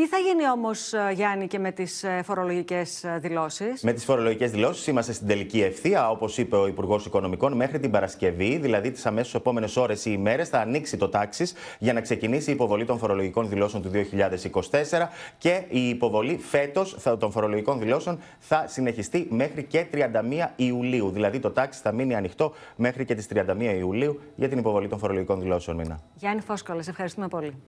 Τι θα γίνει όμως, ε, Γιάννη, και με τις ε, φορολογικές ε, δηλώσεις. Με τις φορολογικές δηλώσεις είμαστε στην τελική ευθεία, όπως είπε ο Υπουργός Οικονομικών, μέχρι την Παρασκευή, δηλαδή τις αμέσως επόμενες ώρες ή ημέρες, θα ανοίξει το τάξη για να ξεκινήσει η υποβολή των φορολογικών δηλώσεων του 2024 και η υποβολή φέτος των φορολογικών δηλώσεων θα συνεχιστεί μέχρι και 31 Ιουλίου. Δηλαδή το τάξη θα μείνει ανοιχτό μέχρι και τις 31 Ιουλίου για την υποβολή των φορολογικών δηλώσεων μήνα. Γιάννη Φόσκολα, ευχαριστούμε πολύ.